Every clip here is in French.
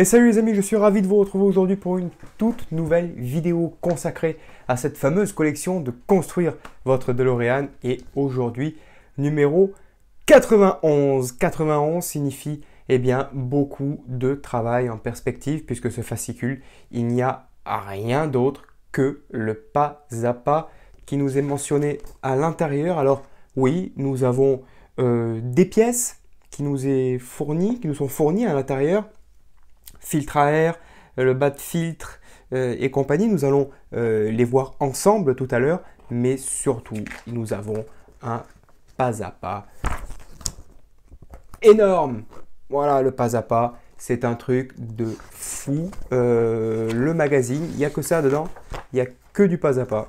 Et salut les amis, je suis ravi de vous retrouver aujourd'hui pour une toute nouvelle vidéo consacrée à cette fameuse collection de construire votre DeLorean et aujourd'hui numéro 91. 91 signifie eh bien beaucoup de travail en perspective puisque ce fascicule, il n'y a rien d'autre que le pas à pas qui nous est mentionné à l'intérieur. Alors oui, nous avons euh, des pièces qui nous est fournies, qui nous sont fournies à l'intérieur filtre à air, euh, le bas de filtre euh, et compagnie. Nous allons euh, les voir ensemble tout à l'heure, mais surtout, nous avons un pas à pas énorme. Voilà, le pas à pas, c'est un truc de fou. le magazine, il n'y a que ça dedans, il n'y a que du pas à pas.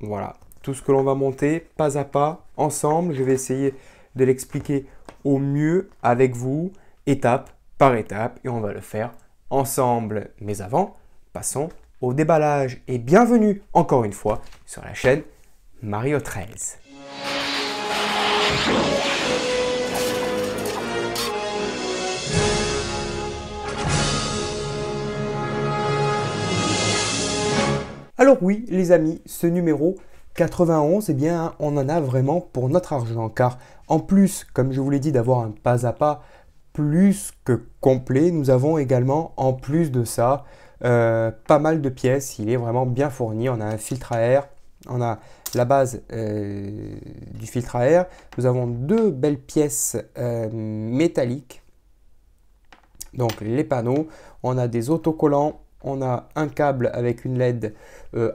Voilà, tout ce que l'on va monter pas à pas, ensemble. Je vais essayer de l'expliquer au mieux avec vous, étape par étapes et on va le faire ensemble. Mais avant, passons au déballage et bienvenue encore une fois sur la chaîne Mario 13. Alors oui, les amis, ce numéro 91, eh bien, on en a vraiment pour notre argent, car en plus, comme je vous l'ai dit, d'avoir un pas à pas plus que complet. Nous avons également, en plus de ça, euh, pas mal de pièces. Il est vraiment bien fourni. On a un filtre à air, on a la base euh, du filtre à air. Nous avons deux belles pièces euh, métalliques. Donc les panneaux, on a des autocollants, on a un câble avec une LED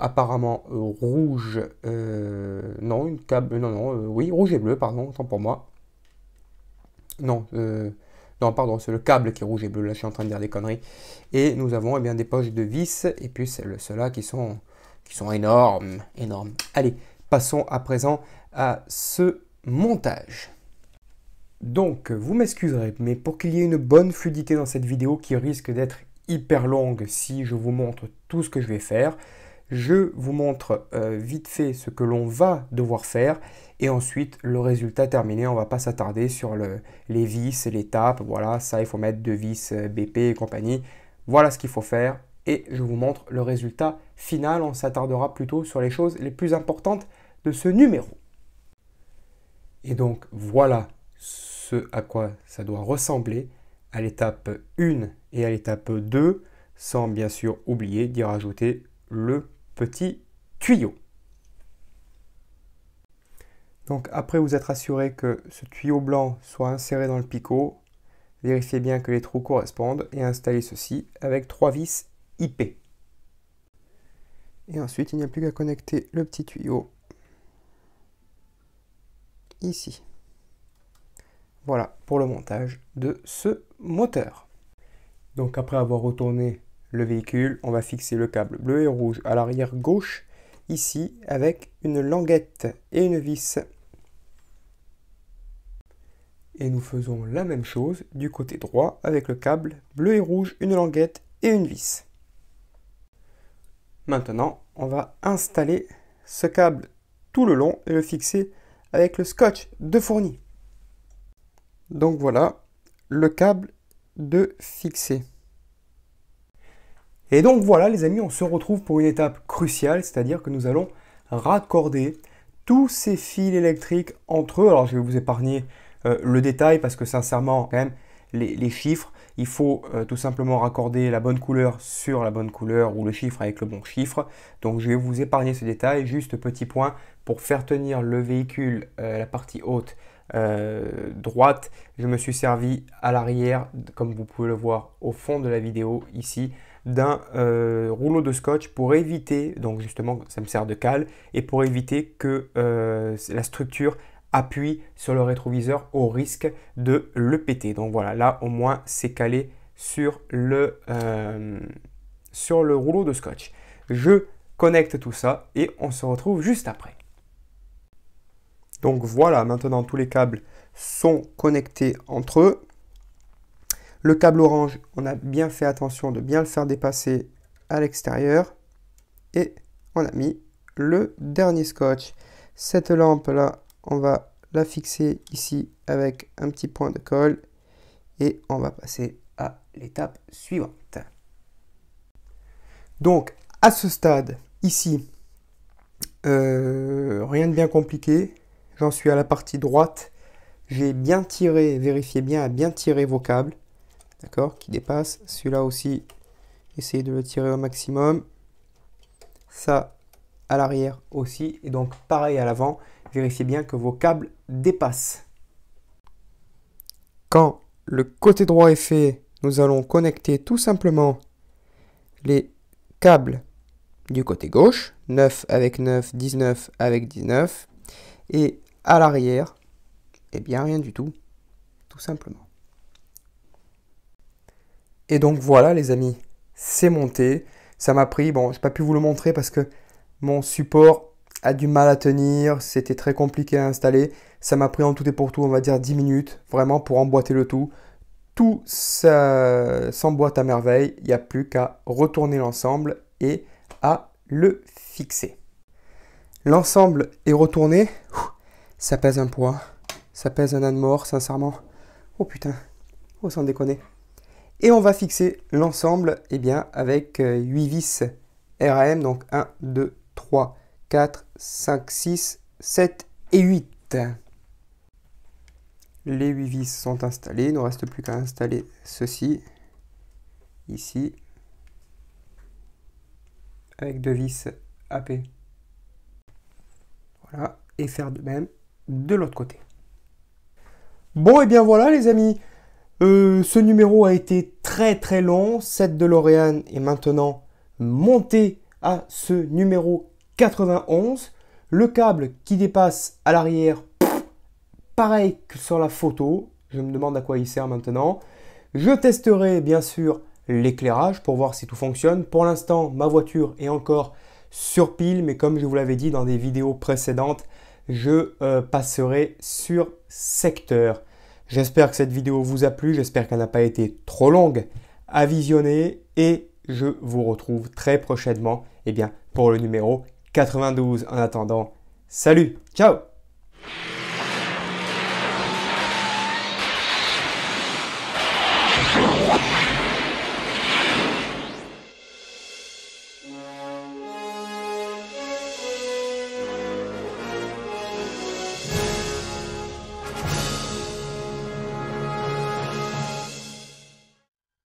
apparemment rouge, non, une câble, non, non, oui, rouge et bleu, pardon, tant pour moi. Non, non, pardon, c'est le câble qui est rouge et bleu. Là, je suis en train de dire des conneries. Et nous avons eh bien, des poches de vis. Et puis, ceux-là qui sont, qui sont énormes. Énormes. Allez, passons à présent à ce montage. Donc, vous m'excuserez, mais pour qu'il y ait une bonne fluidité dans cette vidéo qui risque d'être hyper longue si je vous montre tout ce que je vais faire, je vous montre euh, vite fait ce que l'on va devoir faire et ensuite le résultat terminé. On ne va pas s'attarder sur les vis, les Voilà, ça il faut mettre deux vis euh, BP et compagnie. Voilà ce qu'il faut faire et je vous montre le résultat final. On s'attardera plutôt sur les choses les plus importantes de ce numéro. Et donc voilà ce à quoi ça doit ressembler à l'étape 1 et à l'étape 2, sans bien sûr oublier d'y rajouter le petit tuyau. Donc après vous être assuré que ce tuyau blanc soit inséré dans le picot, vérifiez bien que les trous correspondent et installez ceci avec trois vis IP. Et ensuite il n'y a plus qu'à connecter le petit tuyau ici. Voilà pour le montage de ce moteur. Donc après avoir retourné le véhicule, on va fixer le câble bleu et rouge à l'arrière gauche, ici, avec une languette et une vis. Et nous faisons la même chose du côté droit avec le câble bleu et rouge, une languette et une vis. Maintenant, on va installer ce câble tout le long et le fixer avec le scotch de fourni. Donc voilà, le câble de fixé. Et donc voilà les amis, on se retrouve pour une étape cruciale, c'est-à-dire que nous allons raccorder tous ces fils électriques entre eux. Alors je vais vous épargner euh, le détail parce que sincèrement, quand même, les, chiffres, il faut euh, tout simplement raccorder la bonne couleur sur la bonne couleur ou le chiffre avec le bon chiffre. Donc je vais vous épargner ce détail, juste petit point pour faire tenir le véhicule, euh, la partie haute droite. Je me suis servi à l'arrière, comme vous pouvez le voir au fond de la vidéo ici, d'un euh, rouleau de scotch pour éviter, donc justement ça me sert de cale, et pour éviter que euh, la structure appuie sur le rétroviseur au risque de le péter. Donc voilà, là au moins c'est calé sur le, euh, sur le rouleau de scotch. Je connecte tout ça et on se retrouve juste après. Donc voilà, maintenant tous les câbles sont connectés entre eux. Le câble orange, on a bien fait attention de bien le faire dépasser à l'extérieur. Et on a mis le dernier scotch. Cette lampe là, on va la fixer ici avec un petit point de colle. Et on va passer à l'étape suivante. Donc à ce stade, ici, euh, rien de bien compliqué. J'en suis à la partie droite. J'ai bien tiré, vérifié bien à bien tirer vos câbles d'accord, qui dépasse. Celui-là aussi, essayez de le tirer au maximum. Ça, à l'arrière aussi. Et donc, pareil à l'avant, vérifiez bien que vos câbles dépassent. Quand le côté droit est fait, nous allons connecter tout simplement les câbles du côté gauche, 9 avec 9, 19 avec 19, et à l'arrière, eh bien rien du tout, tout simplement. Et donc voilà les amis, c'est monté. Ça m'a pris, bon, j'ai pas pu vous le montrer parce que mon support a du mal à tenir, c'était très compliqué à installer. Ça m'a pris en tout et pour tout, on va dire 10 minutes, vraiment pour emboîter le tout. Tout s'emboîte à merveille, il n'y a plus qu'à retourner l'ensemble et à le fixer. L'ensemble est retourné, ça pèse un poids, ça pèse un âne mort, sincèrement. Oh putain, oh sans déconner. Et on va fixer l'ensemble eh bien, avec 8 euh, vis RAM, donc 1, 2, 3, 4, 5, 6, 7 et 8. Les 8 vis sont installées, il ne reste plus qu'à installer ceci ici avec 2 vis AP. Voilà, et faire de même de l'autre côté. Bon, et eh bien voilà les amis, euh, ce numéro a été très très long. Cette DeLorean est maintenant montée à ce numéro 91. Le câble qui dépasse à l'arrière, pareil que sur la photo. Je me demande à quoi il sert maintenant. Je testerai bien sûr l'éclairage pour voir si tout fonctionne. Pour l'instant, ma voiture est encore sur pile, mais comme je vous l'avais dit dans des vidéos précédentes, je euh, passerai sur secteur. J'espère que cette vidéo vous a plu, j'espère qu'elle n'a pas été trop longue à visionner et je vous retrouve très prochainement eh bien, pour le numéro 92. En attendant, salut, ciao